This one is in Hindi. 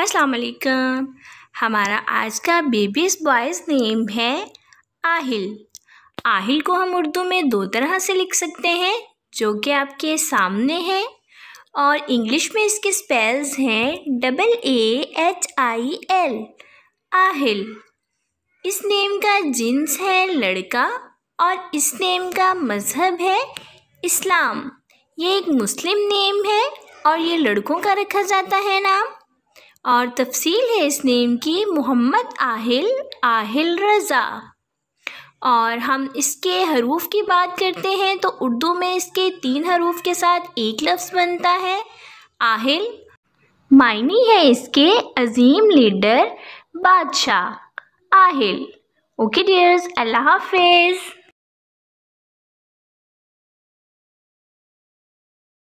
अस्सलाम वालेकुम हमारा आज का बेबीज बॉयज़ नेम है आहिल आहिल को हम उर्दू में दो तरह से लिख सकते हैं जो कि आपके सामने है और इंग्लिश में इसके स्पेल्स हैं double A H I L Aahil इस नेम का जिन्स है लड़का और इस नेम का मज़हब है इस्लाम ये एक मुस्लिम नेम है और ये लड़कों का रखा जाता है नाम और तफसील है इस नेम की मोहम्मद आहिल आहिल रज़ा और हम इसके हरूफ की बात करते हैं तो उर्दू में इसके तीन हरूफ के साथ एक लफ्ज़ बनता है आहिल मायनी है इसके अजीम लीडर बादशाह आहिल ओके डियर्स अल्लाह हाफिज़